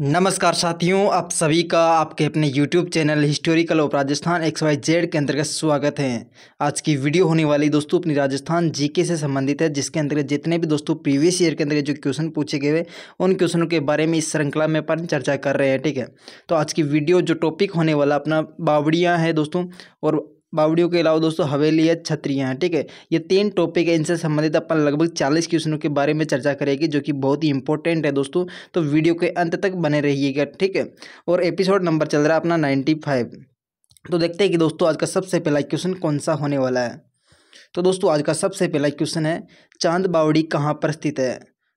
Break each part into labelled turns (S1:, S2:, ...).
S1: नमस्कार साथियों आप सभी का आपके अपने YouTube channel historical of Rajasthan X Y Z के अंतर्गत स्वागत है आज की वीडियो होने वाली दोस्तों अपनी राजस्थान जीके से संबंधित है जिसके अंतर्गत जितने भी दोस्तों प्रीवियस ईयर के अंतर्गत जो क्वेश्चन पूछे गए उन क्वेश्चनों के बारे में इस श्रृंखला में अपन चर्चा कर रहे हैं ठीक है तो आज की वीडियो जो टॉपिक होने वाला अपना बावड़ियाँ है दोस्तों और बावड़ियों के अलावा दोस्तों हवेली या छत्रियाँ हैं ठीक है ये तीन टॉपिक है इनसे संबंधित अपन लगभग चालीस क्वेश्चनों के बारे में चर्चा करेगी जो कि बहुत ही इंपॉर्टेंट है दोस्तों तो वीडियो के अंत तक बने रहिएगा ठीक है और एपिसोड नंबर चल रहा है अपना नाइन्टी फाइव तो देखते हैं कि दोस्तों आज का सबसे पहला क्वेश्चन कौन सा होने वाला है तो दोस्तों आज का सबसे पहला क्वेश्चन है चांद बावड़ी कहाँ पर स्थित है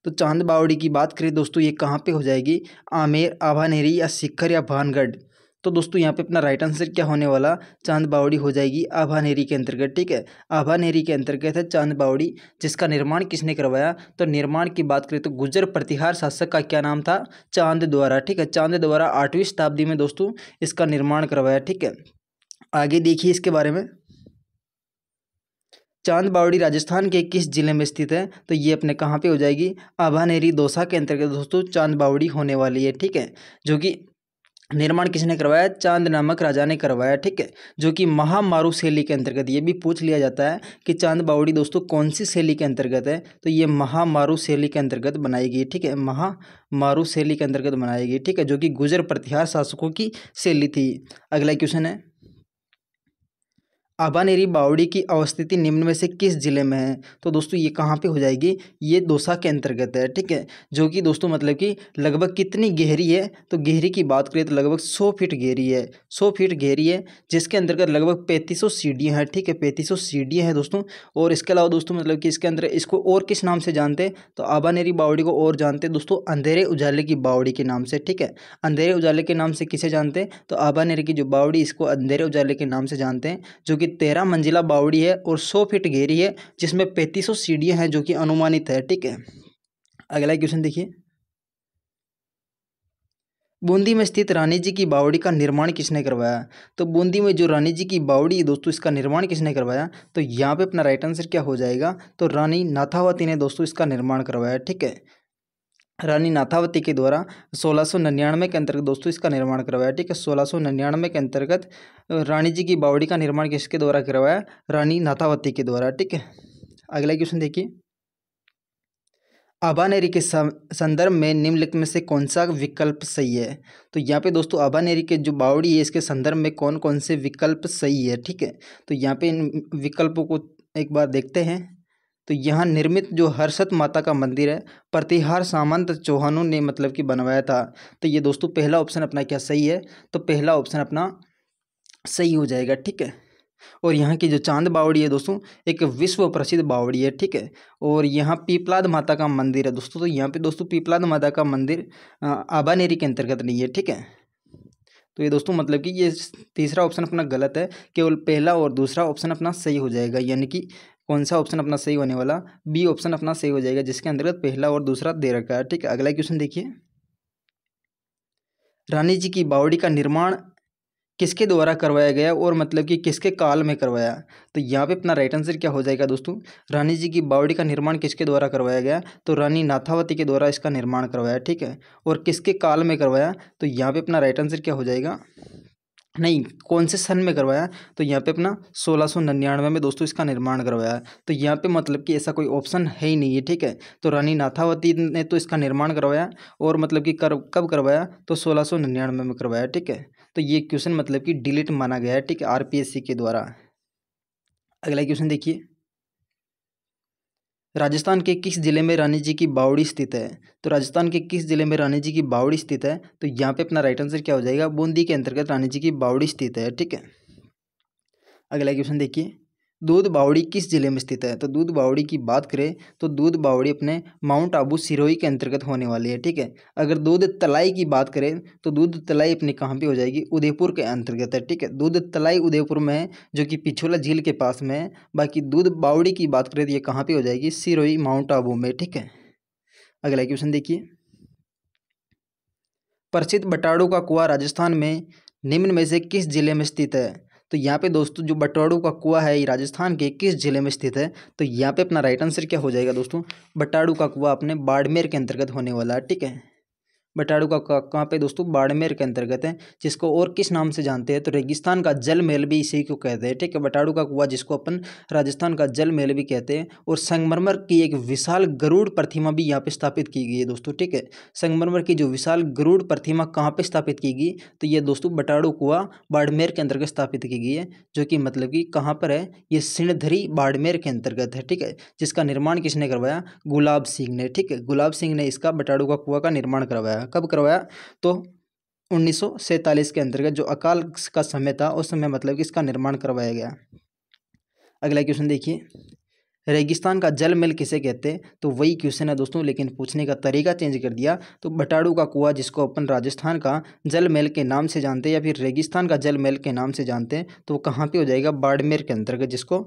S1: तो चांद बावड़ी की बात करें दोस्तों ये कहाँ पे हो जाएगी आमेर आभानेरी या शिखर या भानगढ़ तो दोस्तों यहाँ पे अपना राइट आंसर क्या होने वाला चांद बावड़ी हो जाएगी आभा नेरी के अंतर्गत ठीक है आभा नेरी के अंतर्गत है चांद बावड़ी जिसका निर्माण किसने करवाया तो निर्माण की बात करें तो गुजर प्रतिहार शासक का क्या नाम था चांद द्वारा ठीक है चांद द्वारा आठवीं शताब्दी में दोस्तों इसका निर्माण करवाया ठीक है आगे देखिए इसके बारे में चांद बावड़ी राजस्थान के किस जिले में स्थित है तो ये अपने कहाँ पे हो जाएगी आभानेरी दोसा के अंतर्गत दोस्तों चांद बावड़ी होने वाली है ठीक है जो कि निर्माण किसने करवाया चांद नामक राजा ने करवाया ठीक है जो कि महामारू शैली के अंतर्गत ये भी पूछ लिया जाता है कि चांद बावड़ी दोस्तों कौन सी शैली के अंतर्गत है तो ये महामारू शैली के अंतर्गत बनाई गई ठीक है महामारू शैली के अंतर्गत बनाई गई ठीक है जो कि गुजर प्रतिहार शासकों की शैली थी अगला क्वेश्चन है आबानेरी बावड़ी की अवस्थिति निम्न में से किस ज़िले में है तो दोस्तों ये कहाँ पे हो जाएगी ये दोसा के अंतर्गत है ठीक है जो कि दोस्तों मतलब कि लगभग कितनी गहरी है तो गहरी की बात करें तो लगभग सौ फीट गहरी है सौ फीट गहरी है जिसके अंतर्गत लगभग पैंतीस सौ सीढ़ियाँ हैं ठीक है पैंतीस सौ सीढ़ियाँ हैं दोस्तों और इसके अलावा दोस्तों मतलब कि इसके अंदर इसको और किस नाम से जानते हैं तो आबानेरी बावड़ी को और जानते हैं दोस्तों अंधेरे उजाले की बावड़ी के नाम से ठीक है अंधेरे उजाले के नाम से किसे जानते हैं तो आबानेरी की जो बावड़ी इसको अंधेरे उजाले के नाम से जानते हैं जो कि तेरह मंजिला बावड़ी है और सौ फीट गहरी है जिसमें पैंतीस सौ सीढ़ियाँ हैं जो कि अनुमानित है ठीक है अगला क्वेश्चन देखिए बूंदी में स्थित रानी जी की बावड़ी का निर्माण किसने करवाया तो बूंदी में जो रानी जी की बावड़ी है दोस्तों इसका निर्माण किसने करवाया तो यहाँ पे अपना राइट आंसर क्या हो जाएगा तो रानी नाथावती ने दोस्तों इसका निर्माण करवाया ठीक है रानी नाथावती के द्वारा सोलह सौ निन्यानवे के अंतर्गत दोस्तों इसका निर्माण करवाया ठीक है सोलह सौ निन्यानवे के अंतर्गत रानी जी की बावड़ी का निर्माण किसके द्वारा करवाया रानी नाथावती के द्वारा ठीक है अगला क्वेश्चन देखिए आबानेरी के संदर्भ में निम्नलिखित में से कौन सा विकल्प सही है तो यहाँ पे दोस्तों आबानेरी के जो बावड़ी है इसके संदर्भ में कौन कौन से विकल्प सही है ठीक है तो यहाँ पे इन विकल्पों को एक बार देखते हैं तो यहाँ निर्मित जो हर्षत माता का मंदिर है प्रतिहार सामंत चौहानों ने मतलब कि बनवाया था तो ये दोस्तों पहला ऑप्शन अपना क्या सही है तो पहला ऑप्शन अपना सही हो जाएगा ठीक है और यहाँ की जो चांद बावड़ी है दोस्तों एक विश्व प्रसिद्ध बावड़ी है ठीक है और यहाँ पीपलाद माता का मंदिर है दोस्तों तो यहाँ पे दोस्तों पीपलाद माता का मंदिर आबानेरी के अंतर्गत नहीं है ठीक है तो ये दोस्तों मतलब कि ये तीसरा ऑप्शन अपना गलत है केवल पहला और दूसरा ऑप्शन अपना सही हो जाएगा यानी कि कौन सा ऑप्शन अपना सही होने वाला बी ऑप्शन अपना सही हो जाएगा जिसके अंतर्गत पहला और दूसरा दे रखा है ठीक है अगला क्वेश्चन देखिए रानी जी की बावड़ी का निर्माण किसके द्वारा करवाया गया और मतलब कि किसके काल में करवाया तो यहाँ पे अपना राइट आंसर क्या हो जाएगा दोस्तों रानी जी की बावड़ी का निर्माण किसके द्वारा करवाया गया तो रानी नाथावती के द्वारा इसका निर्माण करवाया ठीक है और किसके काल में करवाया तो यहाँ पे अपना राइट आंसर क्या हो जाएगा नहीं कौन से सन में करवाया तो यहाँ पे अपना सोलह सौ निन्यानवे में दोस्तों इसका निर्माण करवाया तो यहाँ पे मतलब कि ऐसा कोई ऑप्शन है ही नहीं है ठीक है तो रानी नाथावती ने तो इसका निर्माण करवाया और मतलब कि कर कब करवाया तो सोलह सौ निन्यानवे में करवाया ठीक है तो ये क्वेश्चन मतलब कि डिलीट माना गया है ठीक है आर के द्वारा अगला क्वेश्चन देखिए राजस्थान के किस ज़िले में रानी जी की बावड़ी स्थित है तो राजस्थान के किस ज़िले में रानी जी की बावड़ी स्थित है तो यहाँ पे अपना राइट आंसर क्या हो जाएगा बूंदी के अंतर्गत रानी जी की बावड़ी स्थित है ठीक है अगला क्वेश्चन देखिए दूध बावड़ी किस ज़िले में स्थित है तो दूध बावड़ी की बात करें तो दूध बावड़ी अपने माउंट आबू सिरोही के अंतर्गत होने वाली है ठीक है अगर दूध तलाई की बात करें तो दूध तलाई अपनी कहाँ पे हो जाएगी उदयपुर के अंतर्गत है ठीक है दूध तलाई उदयपुर में है जो कि पिछोला झील के पास में है बाकी दूध बावड़ी की बात करें तो ये कहाँ पर हो जाएगी सिरोही माउंट आबू में ठीक है अगला क्वेश्चन देखिए प्रसिद्ध बटाड़ू का कुआ राजस्थान में निम्न में से किस जिले में स्थित है तो यहाँ पे दोस्तों जो बटाड़ू का कुआ है ये राजस्थान के किस जिले में स्थित है तो यहाँ पे अपना राइट आंसर क्या हो जाएगा दोस्तों बटाड़ू का कुआ अपने बाड़मेर के अंतर्गत होने वाला है ठीक है बटाड़ू का कहाँ पे दोस्तों बाड़मेर के अंतर्गत है जिसको और किस नाम से जानते हैं तो रेगिस्तान का जल महल भी इसी को कहते हैं ठीक है बटाड़ू का कुआ जिसको अपन राजस्थान का जल महल भी कहते हैं और संगमरमर की एक विशाल गरुड़ प्रतिमा भी यहाँ पे स्थापित की गई है दोस्तों ठीक है संगमरमर की जो विशाल गरुड़ प्रतिमा कहाँ पर स्थापित की गई तो ये दोस्तों बटाड़ू कुआ बाड़मेर के अंतर्गत स्थापित की गई है जो कि मतलब कि कहाँ पर है ये सिणधरी बाड़मेर के अंतर्गत है ठीक है जिसका निर्माण किसने करवाया गुलाब सिंह ने ठीक है गुलाब सिंह ने इसका बटाड़ू का कुआ का निर्माण करवाया कब करवाया तो उन्नीस के अंतर्गत जो अकाल का समय था उस समय मतलब कि इसका निर्माण करवाया गया अगला क्वेश्चन देखिए रेगिस्तान का जल मिल किसे कहते तो वही क्वेश्चन है दोस्तों लेकिन पूछने का तरीका चेंज कर दिया तो बटाड़ू का कुआ जिसको अपन राजस्थान का जल मेल के नाम से जानते हैं या फिर रेगिस्तान का जल मेल के नाम से जानते हैं तो वो कहाँ पर हो जाएगा बाड़मेर के अंतर्गत जिसको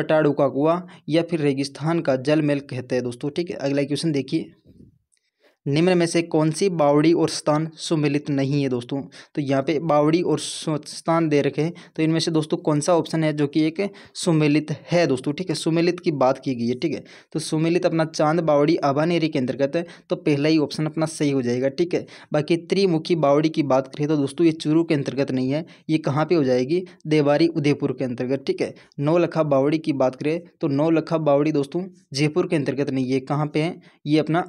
S1: बटाड़ू का कुआ या फिर रेगिस्तान का जल मिल कहते हैं दोस्तों ठीक है अगला क्वेश्चन देखिए निम्न में से कौन सी बावड़ी और स्थान सुमिलित नहीं है दोस्तों तो यहाँ पे बावड़ी और स्थान दे रखे हैं तो इनमें से दोस्तों कौन सा ऑप्शन है जो कि एक सुमिलित है दोस्तों ठीक है सुमिलित की बात की गई है ठीक है तो सुमिलित अपना चांद बावड़ी आबान एरिया के अंतर्गत है तो पहला ही ऑप्शन अपना सही हो जाएगा ठीक है बाकी त्रिमुखी बावड़ी की बात करें तो दोस्तों ये चूरू के अंतर्गत नहीं है ये कहाँ पर हो जाएगी देवारी उदयपुर के अंतर्गत ठीक है नौलखा बावड़ी की बात करें तो नौलखा बावड़ी दोस्तों जयपुर के अंतर्गत नहीं है कहाँ पर है ये अपना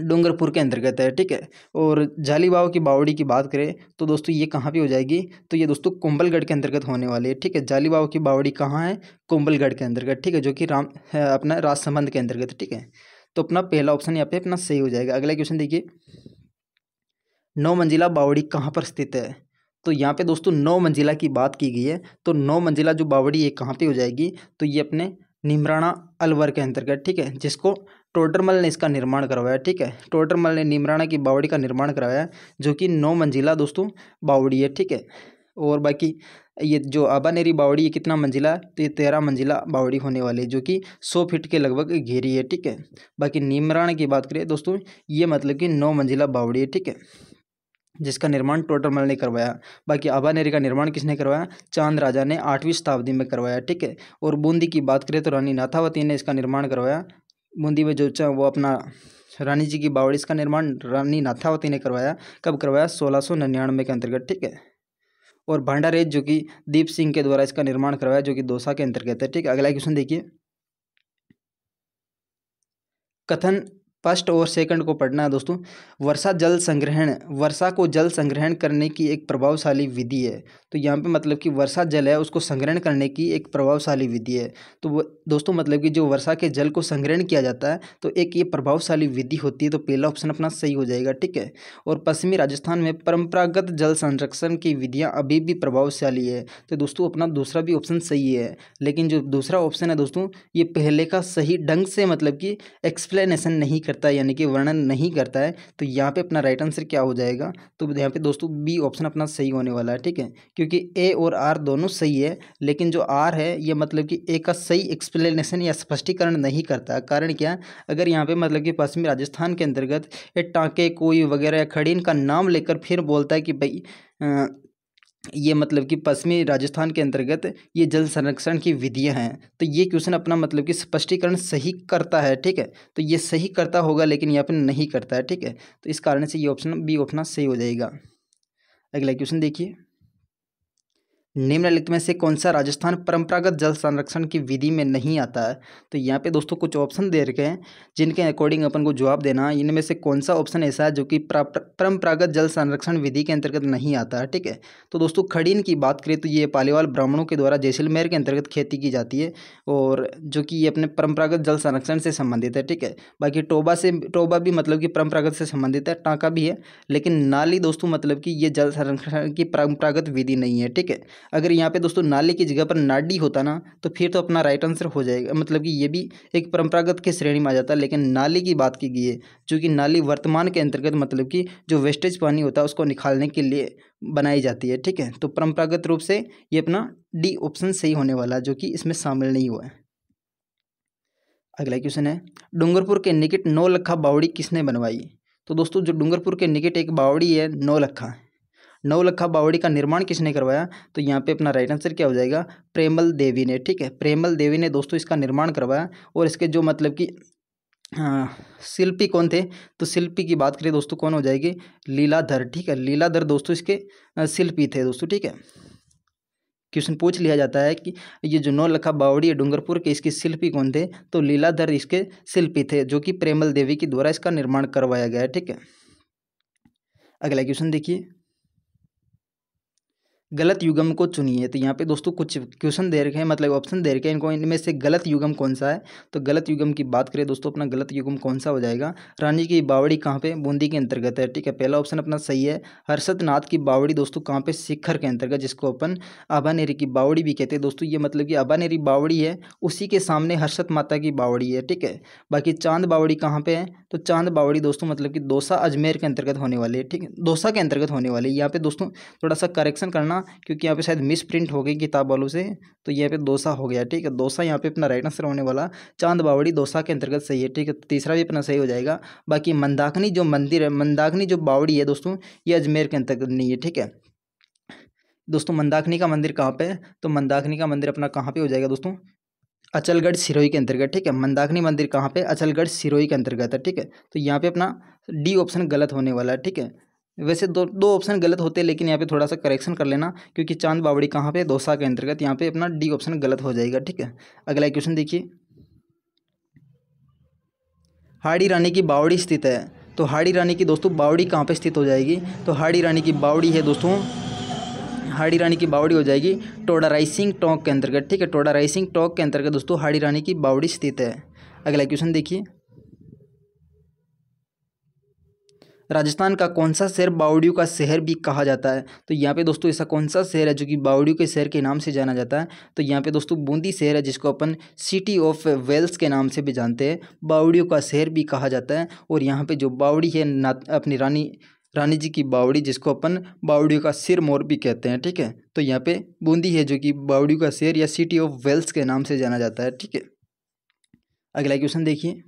S1: डूंगरपुर के अंतर्गत है ठीक है और जालीबाव की बावड़ी की बात करें तो दोस्तों ये कहाँ पे हो जाएगी तो ये दोस्तों कुंबलगढ़ के अंतर्गत होने वाली है ठीक है जालीबाव की बावड़ी कहाँ है कुंबलगढ़ के अंतर्गत ठीक है जो कि राम अपना राजसंबंध के अंतर्गत ठीक है तो अपना पहला ऑप्शन यहाँ पे अपना सही हो जाएगा अगला क्वेश्चन देखिए नौ मंजिला बावड़ी कहाँ पर स्थित है तो यहाँ पे दोस्तों नौ मंजिला की बात की गई है तो नौ मंजिला जो बावड़ी है कहाँ पे हो जाएगी तो ये अपने निमराना अलवर के अंतर्गत ठीक है जिसको टोडरमल ने इसका निर्माण करवाया ठीक है टोडरमल ने निमराणा की बावड़ी का निर्माण करवाया जो कि नौ मंजिला दोस्तों बावड़ी है ठीक है और बाकी ये जो आबानेरी बावड़ी ये कितना मंजिला है तो ये तेरह मंजिला बावड़ी होने वाली है जो कि सौ फीट के लगभग घेरी है ठीक है बाकी निमराना की बात करें दोस्तों ये मतलब कि नौ मंजिला बावड़ी है ठीक है जिसका निर्माण टोटरमल ने करवाया बाकी आबानेरी का निर्माण किसने करवाया चांद राजा ने आठवीं शताब्दी में करवाया ठीक है और बूंदी की बात करें तो रानी नाथावती ने इसका निर्माण करवाया बूंदी में जो वो अपना रानी जी की बावड़ी इसका निर्माण रानी नाथावती ने करवाया कब करवाया सोलह सौ निन्यानवे के अंतर्गत ठीक है और भंडारेज जो कि दीप सिंह के द्वारा इसका निर्माण करवाया जो कि दोसा के अंतर्गत है ठीक है अगला क्वेश्चन देखिए कथन फर्स्ट और सेकंड को पढ़ना है दोस्तों वर्षा जल संग्रहण वर्षा को जल संग्रहण करने की एक प्रभावशाली विधि है तो यहाँ पे मतलब कि वर्षा जल है उसको संग्रहण करने की एक प्रभावशाली विधि है तो दोस्तों मतलब कि जो वर्षा के जल को संग्रहण किया जाता है तो एक ये प्रभावशाली विधि होती है तो पहला ऑप्शन अपना सही हो जाएगा ठीक है और पश्चिमी राजस्थान में परंपरागत जल संरक्षण की विधियाँ अभी भी प्रभावशाली है तो दोस्तों अपना दूसरा भी ऑप्शन सही है लेकिन जो दूसरा ऑप्शन है दोस्तों ये पहले का सही ढंग से मतलब कि एक्सप्लेनेशन नहीं करता है यानी कि वर्णन नहीं करता है तो यहाँ पे अपना राइट आंसर क्या हो जाएगा तो यहाँ पे दोस्तों बी ऑप्शन अपना सही होने वाला है ठीक है क्योंकि ए और आर दोनों सही है लेकिन जो आर है ये मतलब कि ए का सही एक्सप्लेनेशन या स्पष्टीकरण नहीं करता कारण क्या अगर यहाँ पर मतलब कि पश्चिमी राजस्थान के अंतर्गत टाँके कोई वगैरह खड़ीन का नाम लेकर फिर बोलता है कि भाई ये मतलब कि पश्चिमी राजस्थान के अंतर्गत ये जल संरक्षण की विधियां हैं तो ये क्वेश्चन अपना मतलब कि स्पष्टीकरण सही करता है ठीक है तो ये सही करता होगा लेकिन यहाँ पर नहीं करता है ठीक है तो इस कारण से ये ऑप्शन बी ऑप्शन सही हो जाएगा अगला क्वेश्चन देखिए निम्नलिखित में से कौन सा राजस्थान परंपरागत जल संरक्षण की विधि में नहीं आता है तो यहाँ पे दोस्तों कुछ ऑप्शन दे रखे हैं जिनके अकॉर्डिंग अपन को जवाब देना है इनमें से कौन सा ऑप्शन ऐसा है जो कि परंपरागत जल संरक्षण विधि के अंतर्गत नहीं आता है ठीक है तो दोस्तों खड़ीन की बात करें तो ये पालीवाल ब्राह्मणों के द्वारा जैसलमेर के अंतर्गत खेती की जाती है और जो कि ये अपने परंपरागत जल संरक्षण से संबंधित है ठीक है बाकी टोबा से टोबा भी मतलब कि परंपरागत से संबंधित है टाँका भी है लेकिन नाली दोस्तों मतलब कि ये जल संरक्षण की परंपरागत विधि नहीं है ठीक है अगर यहाँ पे दोस्तों नाले की जगह पर नाडी होता ना तो फिर तो अपना राइट आंसर हो जाएगा मतलब कि ये भी एक परंपरागत के श्रेणी में आ जाता है लेकिन नाले की बात की गई है चूँकि नाली वर्तमान के अंतर्गत मतलब कि जो वेस्टेज पानी होता है उसको निकालने के लिए बनाई जाती है ठीक है तो परंपरागत रूप से ये अपना डी ऑप्शन सही होने वाला जो कि इसमें शामिल नहीं हुआ है अगला क्वेश्चन है डूंगरपुर के निकट नौ लखा बावड़ी किसने बनवाई तो दोस्तों जो डूंगरपुर के निकट एक बावड़ी है नौ लखा नवलखा बावड़ी का निर्माण किसने करवाया तो यहाँ पे अपना राइट आंसर क्या हो जाएगा प्रेमल देवी ने ठीक है प्रेमल देवी ने दोस्तों इसका निर्माण करवाया और इसके जो मतलब कि हाँ, शिल्पी कौन थे तो शिल्पी की बात करें दोस्तों कौन हो जाएगी लीलाधर ठीक है लीलाधर दोस्तों इसके शिल्पी थे दोस्तों ठीक है क्वेश्चन पूछ लिया जाता है कि ये जो नौ लखा बावड़ी है डूंगरपुर के इसके शिल्पी कौन थे तो लीलाधर इसके शिल्पी थे जो कि प्रेमल देवी के द्वारा इसका निर्माण करवाया गया है ठीक है अगला क्वेश्चन देखिए गलत युगम को चुनिए तो यहाँ पे दोस्तों कुछ क्वेश्चन दे रखे हैं मतलब ऑप्शन दे रखे हैं इनको इनमें से गलत युगम कौन सा है तो गलत युगम की बात करें दोस्तों अपना गलत युगम कौन सा हो जाएगा रानी की बावड़ी कहाँ पे बूंदी के अंतर्गत है ठीक है पहला ऑप्शन अपना सही है हर्षद नाथ की बावड़ी दोस्तों कहाँ पे शिखर के अंतर्गत जिसको अपन आबानेरी की बावड़ी भी कहते हैं दोस्तों ये मतलब कि आबानेरी बावड़ी है उसी के सामने हर्षद माता की बावड़ी है ठीक है बाकी चांद बावड़ी कहाँ पर है तो चांद बावड़ी दोस्तों मतलब कि दोसा अजमेर के अंतर्गत होने वाली है ठीक है दोसा के अंतर्गत होने वाली है यहाँ पे दोस्तों थोड़ा सा करेक्शन करना क्योंकि यहाँ पे शायद मिस प्रिंट हो गई किताब वालों से तो यहाँ पे दोसा हो गया ठीक है दोसा यहाँ पे अपना राइट आंसर होने वाला चांद बावड़ी दोसा के अंतर्गत सही है ठीक है तीसरा भी अपना सही हो जाएगा बाकी मंदाकनी जो मंदिर है मंदाकनी जो बावड़ी है दोस्तों ये अजमेर के अंतर्गत नहीं है ठीक है दोस्तों मंदाकनी का मंदिर कहाँ पर है तो मंदाकनी का मंदिर अपना कहाँ पर हो जाएगा दोस्तों अचलगढ़ सिरोही के अंतर्गत ठीक है मंदाकनी मंदिर कहाँ पे अचलगढ़ सिरोही के अंतर्गत है ठीक है तो यहाँ पे अपना डी ऑप्शन गलत होने वाला है ठीक है वैसे दो दो ऑप्शन गलत होते हैं लेकिन यहाँ पे थोड़ा सा करेक्शन कर लेना क्योंकि चांद बावड़ी कहाँ पे दोसा के अंतर्गत यहाँ पे अपना डी ऑप्शन गलत हो जाएगा ठीक है अगला क्वेश्चन देखिए हाड़ी रानी की बावड़ी स्थित है तो हाड़ी रानी की दोस्तों बावड़ी कहाँ पे स्थित हो जाएगी तो हाड़ी रानी की बावड़ी है दोस्तों हाड़ी रानी की बावड़ी हो जाएगी टोडा राइसिंग टॉक के अंतर्गत ठीक है टोडा राइसिंग टॉक के अंतर्गत दोस्तों हाड़ी रानी की बावड़ी स्थित है अगला क्वेश्चन देखिए राजस्थान का कौन सा शहर बावड़ियों का शहर भी कहा जाता है तो यहाँ पे दोस्तों ऐसा कौन सा शहर है जो कि बावड़ियों के शहर के नाम से जाना जाता है तो यहाँ पे दोस्तों बूंदी शहर है जिसको अपन सिटी ऑफ वेल्स के नाम से भी जानते हैं बावड़ियों का शहर भी कहा जाता है और यहाँ पे जो बावड़ी है अपनी रानी रानी जी की बावड़ी जिसको अपन बावड़ियों का सिर मोर भी कहते हैं ठीक है तो यहाँ पे बूंदी है जो कि बावड़ियों का शहर या सिटी ऑफ वेल्स के नाम से जाना जाता है ठीक है अगला क्वेश्चन देखिए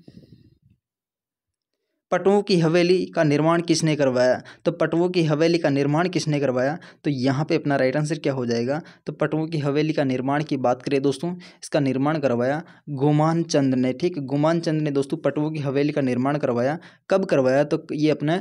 S1: पटुओं की हवेली का निर्माण किसने करवाया तो पटुओं की हवेली का निर्माण किसने करवाया तो यहाँ पे अपना राइट आंसर क्या हो जाएगा तो पटुओं की हवेली का निर्माण की बात करें दोस्तों इसका निर्माण करवाया गुमान चंद ने ठीक गुमान चंद ने दोस्तों पटुओं की हवेली का निर्माण करवाया कब करवाया तो ये अपने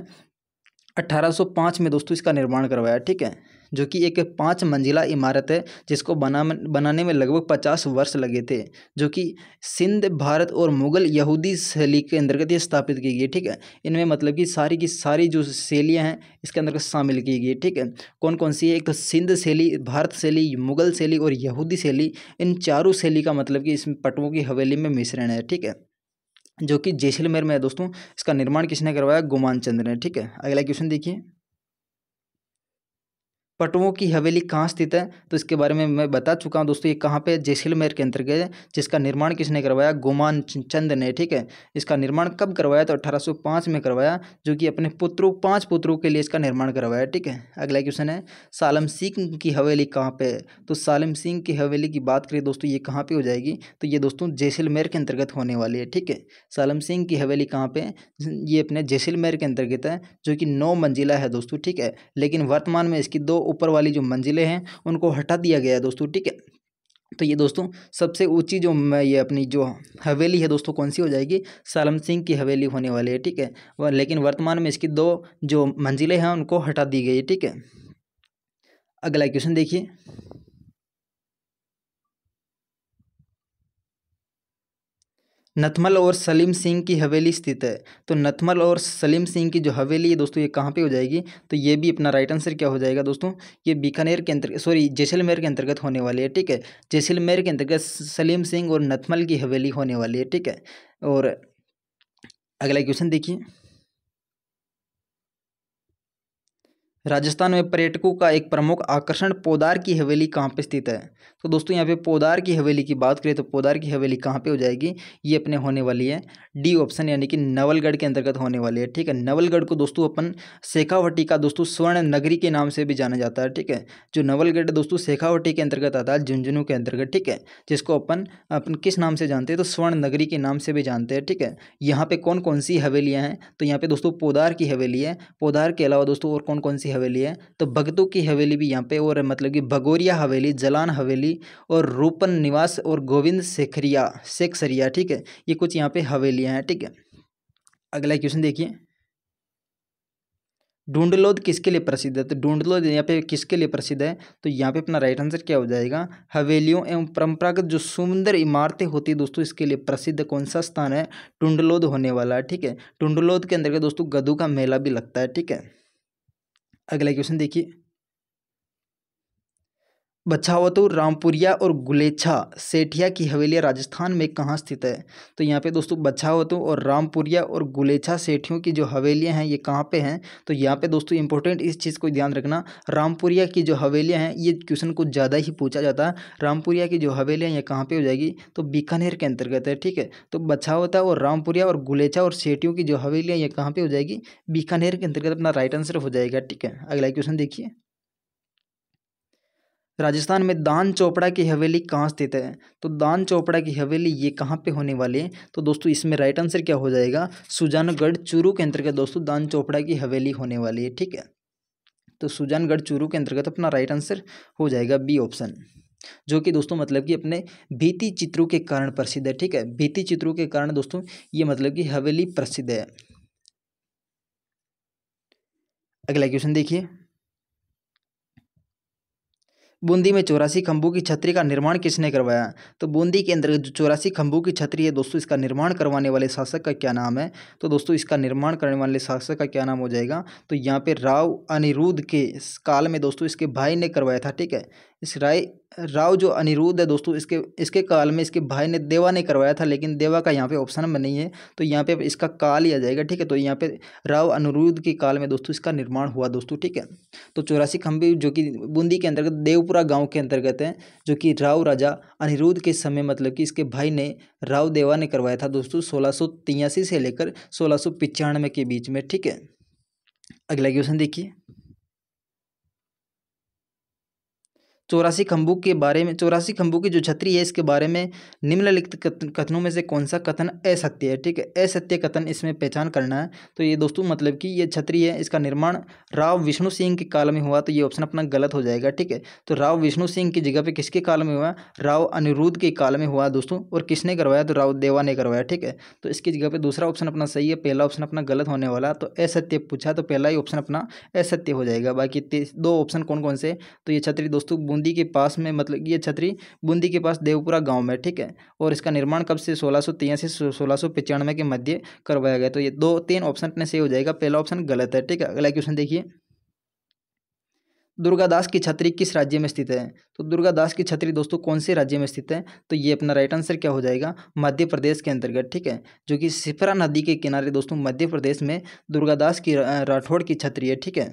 S1: अट्ठारह में दोस्तों इसका निर्माण करवाया ठीक है जो कि एक पाँच मंजिला इमारत है जिसको बना बनाने में लगभग पचास वर्ष लगे थे जो कि सिंध भारत और मुग़ल यहूदी शैली के अंतर्गत ये स्थापित की गई ठीक है इनमें मतलब कि सारी की सारी जो शैलियाँ हैं इसके अंतर्गत शामिल की गई ठीक है कौन कौन सी है एक तो सिंध शैली भारत शैली मुग़ल शैली और यहूदी शैली इन चारों शैली का मतलब कि इसमें पटवों की हवेली में मिश्रण है ठीक है जो कि जैसलमेर में है दोस्तों इसका निर्माण किसने करवाया गुमान चंद्र ने ठीक है अगला क्वेश्चन देखिए पटुओं की हवेली कहाँ स्थित है तो इसके बारे में मैं बता चुका हूँ दोस्तों ये कहाँ पे जैसलमेर के अंतर्गत है जिसका निर्माण किसने करवाया गुमान चंद ने ठीक है इसका निर्माण कब करवाया तो 1805 में करवाया जो कि अपने पुत्रों पांच पुत्रों के लिए इसका निर्माण करवाया ठीक है अगला क्वेश्चन है सालम सिंह की हवेली कहाँ पर है तो सालम सिंह की हवेली की बात करें दोस्तों ये कहाँ पर हो जाएगी तो ये दोस्तों जैसलमेर के अंतर्गत होने वाली है ठीक है सालम सिंह की हवेली कहाँ पर ये अपने जैसलमेर के अंतर्गत है जो कि नौ मंजिला है दोस्तों ठीक है लेकिन वर्तमान में इसकी दो ऊपर वाली जो मंजिलें हैं उनको हटा दिया गया है दोस्तों ठीक है तो ये दोस्तों सबसे ऊंची जो ये अपनी जो हवेली है दोस्तों कौन सी हो जाएगी सालम सिंह की हवेली होने वाली है ठीक है वह लेकिन वर्तमान में इसकी दो जो मंजिलें हैं उनको हटा दी गई है ठीक है अगला क्वेश्चन देखिए नथमल और सलीम सिंह की हवेली स्थित है तो नथमल और सलीम सिंह की जो हवेली है दोस्तों ये कहाँ पे हो जाएगी तो ये भी अपना राइट आंसर क्या हो जाएगा दोस्तों ये बीकानेर के अंतर्गत सॉरी जैसलमेर के अंतर्गत होने वाली है ठीक है जैसलमेर के अंतर्गत सलीम सिंह और नथमल की हवेली होने वाली है ठीक है और अगला क्वेश्चन देखिए राजस्थान में पर्यटकों का एक प्रमुख आकर्षण पोदार की हवेली कहाँ पे स्थित है तो दोस्तों यहाँ पे पोदार की हवेली की बात करें तो पोदार की हवेली कहाँ पे हो जाएगी ये अपने होने वाली है डी ऑप्शन यानी कि नवलगढ़ के अंतर्गत होने वाली है ठीक है नवलगढ़ को दोस्तों अपन शेखावटी का दोस्तों स्वर्ण नगरी के नाम से भी जाना जाता है ठीक है जो नवलगढ़ दोस्तों शेखावटी के अंतर्गत आता है झुंझुनू के अंतर्गत ठीक है जिसको अपन अपन किस नाम से जानते हैं तो स्वर्ण नगरी के नाम से भी जानते हैं ठीक है यहाँ पर कौन कौन सी हवेलियाँ हैं तो यहाँ पे दोस्तों पोदार की हवेली है पोदार के अलावा दोस्तों और कौन कौन सी हवेली है तो भगतों की हवेली भी यहाँ पे और मतलब कि भगोरिया हवेली जलान हवेली और रूपन निवास और गोविंद सेखरिया सेखसरिया ठीक है ये कुछ यहाँ पे हवेलियाँ हैं ठीक है अगला क्वेश्चन देखिए ढूंढलोद किसके लिए प्रसिद्ध है तो ढूंढलोद यहाँ पे किसके लिए प्रसिद्ध है तो यहाँ पे अपना राइट आंसर क्या हो जाएगा हवेलियों एवं परंपरागत जो सुंदर इमारतें होती है दोस्तों इसके लिए प्रसिद्ध कौन सा स्थान है ढूंढलोद होने वाला है ठीक है ढूंढलोद के अंदर के दोस्तों गधू का मेला भी लगता है ठीक है अगला क्वेश्चन देखिए बछावतुर तो रामपुरिया और गुलेछा सेठिया की हवेलियाँ राजस्थान में कहाँ स्थित है तो यहाँ पे दोस्तों बछावतु तो और रामपुरिया और गुलेछा सेठियों की जो हवेलियाँ हैं ये कहाँ पे हैं तो यहाँ पे दोस्तों इंपॉर्टेंट इस चीज़ को ध्यान रखना रामपुरिया की जो हवेलियाँ हैं ये क्वेश्चन को ज़्यादा ही पूछा जाता है रामपुरिया की जो हवेलियाँ ये कहाँ पर हो जाएगी तो बीकानेर के अंतर्गत है ठीक है तो बछावता और रामपुरिया और गुलेछा और सेठियों की जो हवेलियाँ ये कहाँ पर हो जाएगी बीकानेर के अंतर्गत अपना राइट आंसर हो जाएगा ठीक है अगला क्वेश्चन देखिए राजस्थान में दान चोपड़ा की हवेली कहाँ स्थित है तो दान चोपड़ा की हवेली ये कहाँ पे होने वाली है तो दोस्तों इसमें राइट आंसर क्या हो जाएगा सुजानगढ़ चूरू के अंतर्गत दोस्तों दान चोपड़ा की हवेली होने वाली है ठीक है तो सुजानगढ़ चूरू के अंतर्गत अपना राइट आंसर हो जाएगा बी ऑप्शन जो कि दोस्तों मतलब कि अपने भीति चित्रों के कारण प्रसिद्ध है ठीक है भीति चित्रों के कारण दोस्तों ये मतलब कि हवेली प्रसिद्ध है अगला क्वेश्चन देखिए बूंदी में चौरासी खंभों की छतरी का निर्माण किसने करवाया तो बूंदी के अंदर जो चौरासी खंभों की छतरी है दोस्तों इसका निर्माण करवाने वाले शासक का क्या नाम है तो दोस्तों इसका निर्माण करने वाले शासक का क्या नाम हो जाएगा तो यहाँ पे राव अनिरुद्ध के काल में दोस्तों इसके भाई ने करवाया था ठीक है इस राय राव जो अनिरुद्ध है दोस्तों इसके इसके काल में इसके भाई ने देवा ने करवाया था लेकिन देवा का यहाँ पे ऑप्शन नंबर नहीं है तो यहाँ पे इसका काल ही आ जाएगा ठीक है तो यहाँ पे राव अनिरुद्ध के काल में दोस्तों इसका निर्माण हुआ दोस्तों ठीक है तो चौरासी खंभे जो कि बूंदी के अंतर्गत देव मधुपुरा गांव के अंतर्गत है जो कि राव राजा अनिरुद्ध के समय मतलब कि इसके भाई ने राव देवा ने करवाया था दोस्तों सोलह से लेकर सोलह के बीच में ठीक है अगला क्वेश्चन देखिए चौरासी खम्बू के बारे में चौरासी खम्बू की जो छतरी है इसके बारे में निम्नलिखित कथनों में से कौन सा कथन असत्य है ठीक है असत्य कथन इसमें पहचान करना है तो ये दोस्तों मतलब कि ये छतरी है इसका निर्माण राव विष्णु सिंह के काल में हुआ तो ये ऑप्शन अपना गलत हो जाएगा ठीक है तो राव विष्णु सिंह की जगह पर किसके काल में हुआ राव अनिरुद्ध के काल में हुआ दोस्तों और किसने करवाया तो राव देवा ने करवाया ठीक है तो इसकी जगह पर दूसरा ऑप्शन अपना सही है पहला ऑप्शन अपना गलत होने वाला तो असत्य पूछा तो पहला ही ऑप्शन अपना असत्य हो जाएगा बाकी दो ऑप्शन कौन कौन से तो ये छतरी दोस्तों बूंदी के पास में मतलब ये छतरी बूंदी के पास देवपुरा गांव में ठीक है और इसका निर्माण कब से सोलह सौ से सोलह सौ पचानवे के मध्य करवाया गया तो ये दो तीन ऑप्शन अपने सही हो जाएगा पहला ऑप्शन गलत है ठीक है अगला क्वेश्चन देखिए दुर्गादास की छतरी किस राज्य में स्थित है तो दुर्गादास की छतरी दोस्तों कौन से राज्य में स्थित है तो ये अपना राइट आंसर क्या हो जाएगा मध्य प्रदेश के अंतर्गत ठीक है जो कि सिफरा नदी के किनारे दोस्तों मध्य प्रदेश में दुर्गादास की राठौड़ की छतरी है ठीक है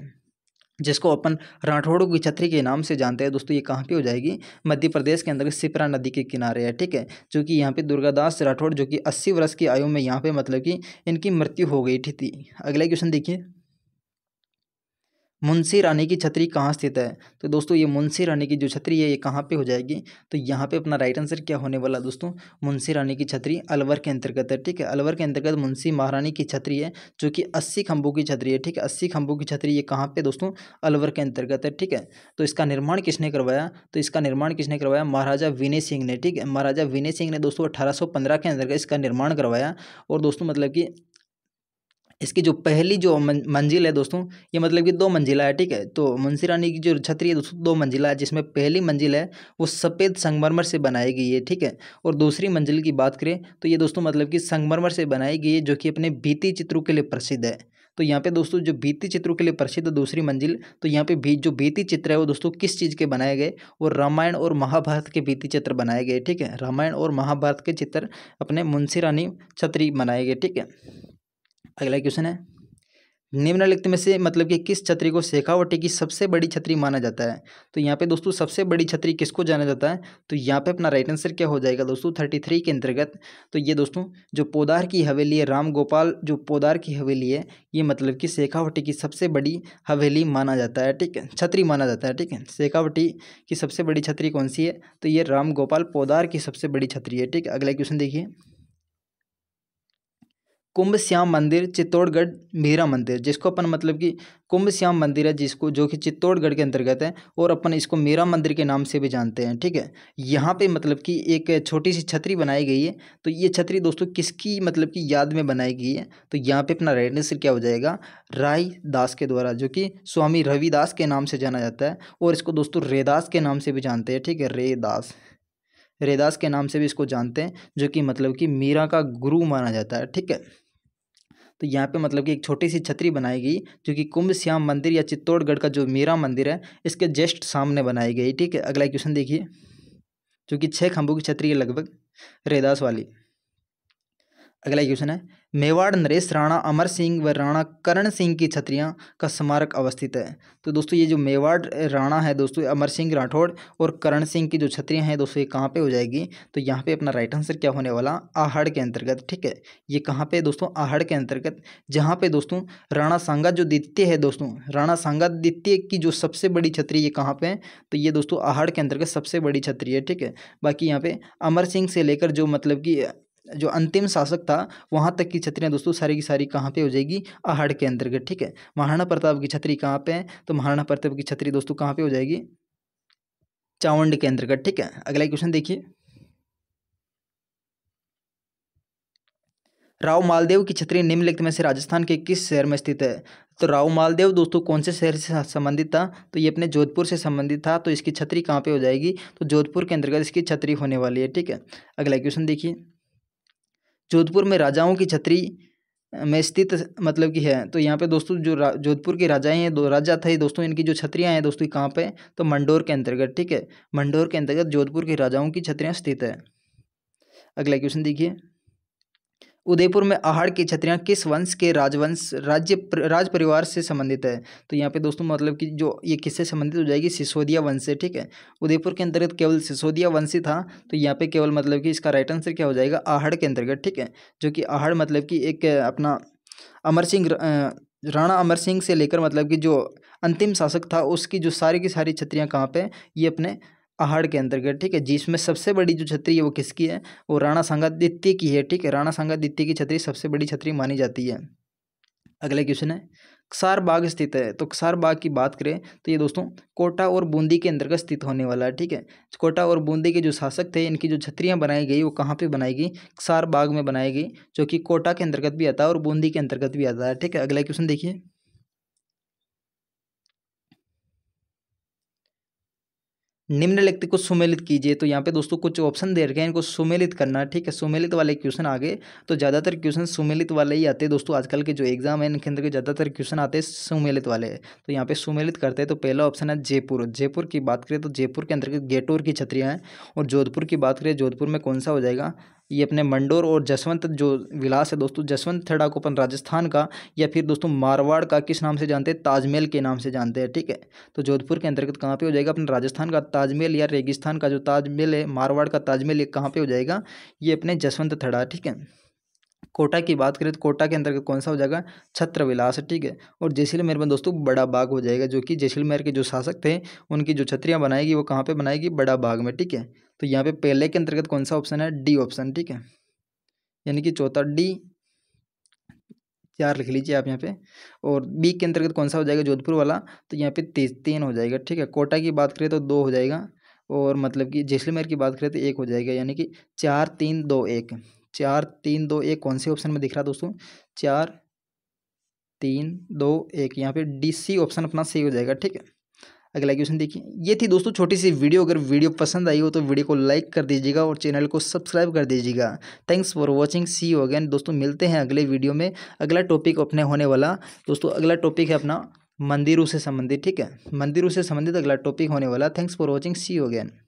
S1: जिसको अपन राठौड़ों की छतरी के नाम से जानते हैं दोस्तों ये कहाँ पे हो जाएगी मध्य प्रदेश के अंदर सिपरा नदी के किनारे है ठीक है जो कि यहाँ पे दुर्गादास राठौड़ जो कि अस्सी वर्ष की आयु में यहाँ पे मतलब कि इनकी मृत्यु हो गई थी अगला क्वेश्चन देखिए मुंशी रानी की छतरी कहाँ स्थित है तो दोस्तों ये मुंशी रानी की जो छतरी है ये कहाँ पे हो जाएगी तो यहाँ पे अपना राइट आंसर क्या होने वाला दोस्तों मुंशी रानी की छतरी अलवर के अंतर्गत है ठीक है अलवर के अंतर्गत मुंशी महारानी की छतरी है जो कि अस्सी खंभों की छतरी है ठीक है अस्सी खंभों की छतरी ये कहाँ पर दोस्तों अलवर के अंतर्गत है ठीक है तो इसका निर्माण किसने करवाया तो इसका निर्माण किसने करवाया महाराजा विनय सिंह ने ठीक है महाराजा विनय सिंह ने दोस्तों अठारह के अंतर्गत इसका निर्माण करवाया और दोस्तों मतलब कि इसकी जो पहली जो मंजिल है दोस्तों ये मतलब कि दो मंजिला है ठीक है तो मुंशी रानी की जो छतरी है दोस्तों दो मंजिला है जिसमें पहली मंजिल है वो सफ़ेद संगमरमर से बनाई गई है ठीक है और दूसरी मंजिल की बात करें तो ये दोस्तों मतलब कि संगमरमर से बनाई गई है जो कि अपने भीती चित्रों के लिए प्रसिद्ध है तो यहाँ पे दोस्तों जो बीती चित्रों के लिए प्रसिद्ध दूसरी मंजिल तो यहाँ पे भी जो बीती चित्र है वो दोस्तों किस चीज़ के बनाए गए वो रामायण और महाभारत के बीती चित्र बनाए गए ठीक है रामायण और महाभारत के चित्र अपने मुंशी रानी छतरी बनाए गए ठीक है अगला क्वेश्चन है निम्नलिखित में से मतलब कि किस छतरी को शेखावटी की सबसे बड़ी छतरी माना जाता है तो यहाँ पे दोस्तों सबसे बड़ी छतरी किसको जाना जाता है तो यहाँ पे अपना राइट आंसर क्या हो जाएगा दोस्तों थर्टी थ्री के अंतर्गत तो ये दोस्तों जो पोदार की हवेली है राम गोपाल जो पोदार की हवेली है ये मतलब कि शेखावटी की सबसे बड़ी हवेली माना जाता है ठीक है छतरी माना जाता है ठीक है शेखावटी की सबसे बड़ी छतरी कौन सी है तो ये राम गोपाल पोदार की सबसे बड़ी छतरी है ठीक है अगला क्वेश्चन देखिए कुंभ श्याम मंदिर चित्तौड़गढ़ मीरा मंदिर जिसको अपन मतलब कि कुंभ श्याम मंदिर है जिसको जो कि चित्तौड़गढ़ के अंतर्गत है और अपन इसको मीरा मंदिर के नाम से भी जानते हैं ठीक है यहाँ पे मतलब कि एक छोटी सी छतरी बनाई गई है तो ये छतरी दोस्तों किसकी मतलब कि याद में बनाई गई है तो यहाँ पर अपना राइट आंसर क्या हो जाएगा राय दास के द्वारा जो कि स्वामी रविदास के नाम से जाना जाता है और इसको दोस्तों रेदास के नाम से भी जानते हैं ठीक है रेदास रेदास के नाम से भी इसको जानते हैं जो कि मतलब कि मीरा का गुरु माना जाता है ठीक है तो यहाँ पे मतलब कि एक छोटी सी छतरी बनाई गई जो कि कुंभ श्याम मंदिर या चित्तौड़गढ़ का जो मीरा मंदिर है इसके जस्ट सामने बनाई गई ठीक है अगला क्वेश्चन देखिए जो कि छः खंभों की छतरी है लगभग रेदास वाली अगला क्वेश्चन है मेवाड़ नरेश राणा अमर सिंह व राणा करण सिंह की छत्रियाँ का स्मारक अवस्थित है तो दोस्तों ये जो मेवाड़ राणा है दोस्तों अमर सिंह राठौड़ और करण सिंह की जो छत्रियाँ हैं दोस्तों ये कहाँ पे हो जाएगी तो यहाँ पे अपना राइट आंसर क्या होने वाला आहड़ के अंतर्गत ठीक है ये कहाँ पे दोस्तों आहड़ के अंतर्गत जहाँ पर दोस्तों राणा सांगा जो द्वितीय है दोस्तों राणा सांगा द्वितीय की जो सबसे बड़ी छत्री ये कहाँ पर है तो ये दोस्तों आहड़ के अंतर्गत सबसे बड़ी छत्री है ठीक है बाकी यहाँ पर अमर सिंह से लेकर जो मतलब कि जो अंतिम शासक था वहाँ तक की छत्रियाँ दोस्तों सारी की सारी कहाँ पे हो जाएगी आहाड़ के अंतर्गत ठीक है महाराणा प्रताप की छतरी कहाँ पे है तो महाराणा प्रताप की छतरी दोस्तों कहाँ पे हो जाएगी चावंड के अंतर्गत ठीक है अगला क्वेश्चन देखिए राव मालदेव की छतरी निम्नलिखित में से राजस्थान के किस शहर में स्थित है तो राव मालदेव दोस्तों कौन से शहर से संबंधित था तो ये अपने जोधपुर से संबंधित था तो इसकी छतरी कहाँ पे हो जाएगी तो जोधपुर के अंतर्गत इसकी छतरी होने वाली है ठीक है अगला क्वेश्चन देखिए जोधपुर में राजाओं की छतरी में स्थित मतलब कि है तो यहाँ पे दोस्तों जो जोधपुर के राजाएं हैं दो राजा थे दोस्तों इनकी जो छतरियाँ हैं दोस्तों कहाँ पे तो मंडोर के अंतर्गत ठीक है मंडोर के अंतर्गत जोधपुर के राजाओं की छतरियाँ स्थित है अगला क्वेश्चन देखिए उदयपुर में आहाड़ की छत्रियाँ किस वंश के राजवंश राज्य राज परिवार से संबंधित है तो यहाँ पे दोस्तों मतलब कि जो ये किससे संबंधित हो जाएगी सिसोदिया वंश से ठीक है उदयपुर के अंतर्गत केवल सिसोदिया ही था तो यहाँ पे केवल मतलब कि इसका राइट आंसर क्या हो जाएगा आहड़ के अंतर्गत ठीक है जो कि आहड़ मतलब कि एक अपना अमर सिंह राणा अमर सिंह से लेकर मतलब कि जो अंतिम शासक था उसकी जो सारी की सारी छत्रियाँ कहाँ पर ये अपने आहड़ के अंतर्गत ठीक है जिसमें सबसे बड़ी जो छतरी है वो किसकी है वो राणा सांगादित्य की है ठीक है राणा सांगादित्य की छतरी सबसे बड़ी छतरी मानी जाती है अगला क्वेश्चन है कसार बाग स्थित है तो कसार बाग की बात करें तो ये दोस्तों कोटा और बूंदी के अंतर्गत स्थित होने वाला है ठीक है कोटा और बूंदी के जो शासक थे इनकी जो छतरियाँ बनाई गई वो कहाँ पे बनाई गई कसार बाग में बनाई गई जो कि कोटा के अंतर्गत भी आता है और बूंदी के अंतर्गत भी आता है ठीक है अगला क्वेश्चन देखिए निम्नलिखित को सुमेलित कीजिए तो यहाँ पे दोस्तों कुछ ऑप्शन दे रखे हैं इनको सुमेलित करना ठीक है सुमेलित वाले क्वेश्चन आगे तो ज़्यादातर क्वेश्चन सुमेलित वाले ही आते हैं दोस्तों आजकल के जो एग्जाम है इनके अंदर के ज़्यादातर क्वेश्चन आते हैं सुमेलित वाले तो यहाँ पे सुमेलित करते हैं तो पहला ऑप्शन है जयपुर जयपुर की बात करें तो जयपुर के अंदर गेटोर की छत्रियाँ हैं और जोधपुर की बात करें जोधपुर में कौन सा हो जाएगा ये अपने मंडोर और जसवंत जो विलास है दोस्तों जसवंत थड़ा को अपन राजस्थान का या फिर दोस्तों मारवाड़ का किस नाम से जानते हैं ताजमहल के नाम से जानते हैं ठीक है तो जोधपुर के अंतर्गत कहाँ पे हो जाएगा अपने राजस्थान का ताजमहल या रेगिस्तान का जो ताजमहल है मारवाड़ का ताजमहल ये कहाँ पर हो जाएगा ये अपने जसवंत थड़ा ठीक है कोटा की बात करें तो कोटा के अंतर्गत कौन सा हो जाएगा छत्र विलास ठीक है और जैसलमेर में दोस्तों बड़ा बाग हो जाएगा जो कि जैसलमेर के जो शासक थे उनकी जो छत्रियाँ बनाएगी वो कहाँ पे बनाएगी बड़ा बाग में ठीक है तो यहाँ पे पहले के अंतर्गत कौन सा ऑप्शन है डी ऑप्शन ठीक है यानी कि चौथा डी चार लिख लीजिए आप यहाँ पे और बी के अंतर्गत कौन सा हो जाएगा जोधपुर वाला तो यहाँ पे तीन हो जाएगा ठीक है कोटा की बात करें तो दो हो जाएगा और मतलब कि जैसलमेर की बात करें तो एक हो जाएगा यानी कि चार तीन दो एक चार तीन दो एक कौन से ऑप्शन में दिख रहा दोस्तों चार तीन दो एक यहाँ पे डी सी ऑप्शन अपना सही हो जाएगा ठीक है अगला क्वेश्चन देखिए ये थी दोस्तों छोटी सी वीडियो अगर वीडियो पसंद आई हो तो वीडियो को लाइक कर दीजिएगा और चैनल को सब्सक्राइब कर दीजिएगा thanks for watching see you again दोस्तों मिलते हैं अगले वीडियो में अगला टॉपिक अपने होने वाला दोस्तों अगला टॉपिक है अपना मंदिरों से संबंधित ठीक है मंदिरों से संबंधित अगला टॉपिक होने वाला thanks for watching see you again